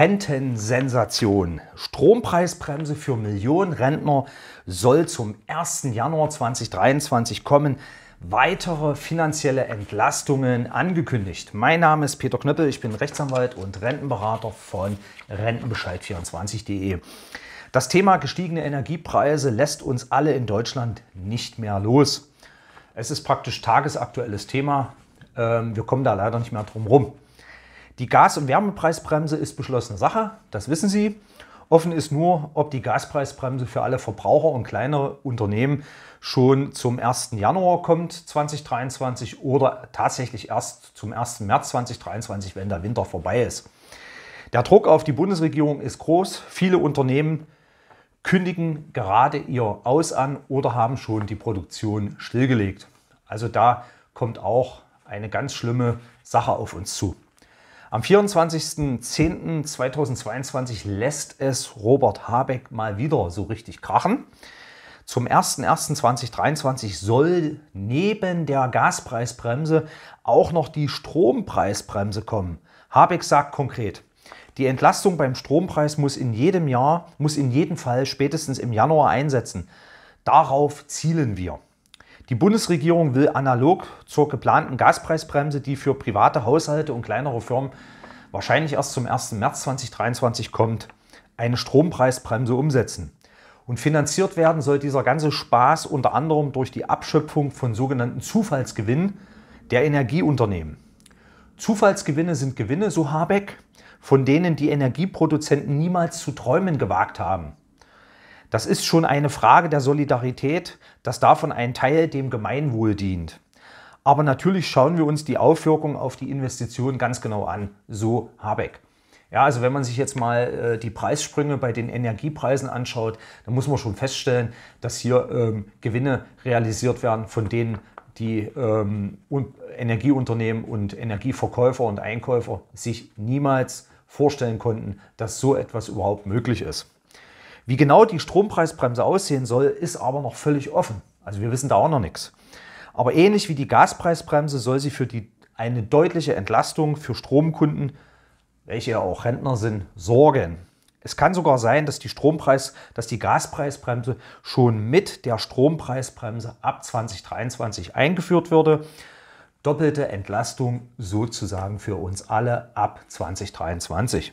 Rentensensation. Strompreisbremse für Millionen Rentner soll zum 1. Januar 2023 kommen. Weitere finanzielle Entlastungen angekündigt. Mein Name ist Peter Knöppel, ich bin Rechtsanwalt und Rentenberater von Rentenbescheid24.de. Das Thema gestiegene Energiepreise lässt uns alle in Deutschland nicht mehr los. Es ist praktisch tagesaktuelles Thema. Ähm, wir kommen da leider nicht mehr drum herum. Die Gas- und Wärmepreisbremse ist beschlossene Sache, das wissen Sie. Offen ist nur, ob die Gaspreisbremse für alle Verbraucher und kleine Unternehmen schon zum 1. Januar kommt 2023 oder tatsächlich erst zum 1. März 2023, wenn der Winter vorbei ist. Der Druck auf die Bundesregierung ist groß. Viele Unternehmen kündigen gerade ihr Aus an oder haben schon die Produktion stillgelegt. Also da kommt auch eine ganz schlimme Sache auf uns zu. Am 24.10.2022 lässt es Robert Habeck mal wieder so richtig krachen. Zum 01.01.2023 soll neben der Gaspreisbremse auch noch die Strompreisbremse kommen. Habeck sagt konkret, die Entlastung beim Strompreis muss in jedem Jahr, muss in jedem Fall spätestens im Januar einsetzen. Darauf zielen wir. Die Bundesregierung will analog zur geplanten Gaspreisbremse, die für private Haushalte und kleinere Firmen wahrscheinlich erst zum 1. März 2023 kommt, eine Strompreisbremse umsetzen. Und finanziert werden soll dieser ganze Spaß unter anderem durch die Abschöpfung von sogenannten Zufallsgewinnen der Energieunternehmen. Zufallsgewinne sind Gewinne, so Habeck, von denen die Energieproduzenten niemals zu träumen gewagt haben. Das ist schon eine Frage der Solidarität, dass davon ein Teil dem Gemeinwohl dient. Aber natürlich schauen wir uns die Aufwirkung auf die Investitionen ganz genau an, so Habeck. Ja, also wenn man sich jetzt mal äh, die Preissprünge bei den Energiepreisen anschaut, dann muss man schon feststellen, dass hier ähm, Gewinne realisiert werden, von denen die ähm, und Energieunternehmen und Energieverkäufer und Einkäufer sich niemals vorstellen konnten, dass so etwas überhaupt möglich ist. Wie genau die Strompreisbremse aussehen soll, ist aber noch völlig offen. Also wir wissen da auch noch nichts. Aber ähnlich wie die Gaspreisbremse soll sie für die, eine deutliche Entlastung für Stromkunden, welche ja auch Rentner sind, sorgen. Es kann sogar sein, dass die, Strompreis, dass die Gaspreisbremse schon mit der Strompreisbremse ab 2023 eingeführt würde. Doppelte Entlastung sozusagen für uns alle ab 2023.